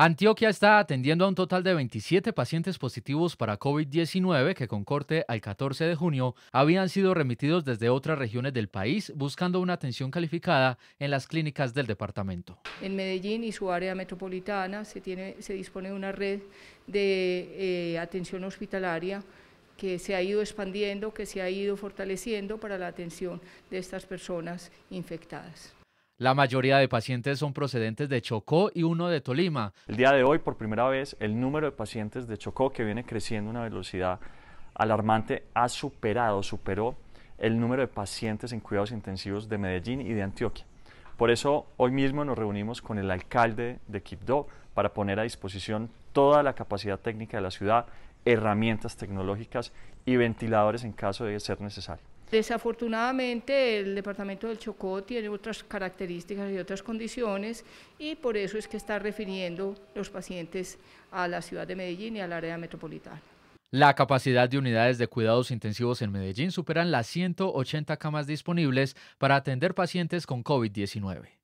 Antioquia está atendiendo a un total de 27 pacientes positivos para COVID-19 que con corte al 14 de junio habían sido remitidos desde otras regiones del país buscando una atención calificada en las clínicas del departamento. En Medellín y su área metropolitana se, tiene, se dispone de una red de eh, atención hospitalaria que se ha ido expandiendo, que se ha ido fortaleciendo para la atención de estas personas infectadas. La mayoría de pacientes son procedentes de Chocó y uno de Tolima. El día de hoy, por primera vez, el número de pacientes de Chocó, que viene creciendo a una velocidad alarmante, ha superado, superó el número de pacientes en cuidados intensivos de Medellín y de Antioquia. Por eso hoy mismo nos reunimos con el alcalde de Quibdó para poner a disposición toda la capacidad técnica de la ciudad, herramientas tecnológicas y ventiladores en caso de ser necesario. Desafortunadamente el departamento del Chocó tiene otras características y otras condiciones y por eso es que está refiriendo los pacientes a la ciudad de Medellín y al área metropolitana. La capacidad de unidades de cuidados intensivos en Medellín superan las 180 camas disponibles para atender pacientes con COVID-19.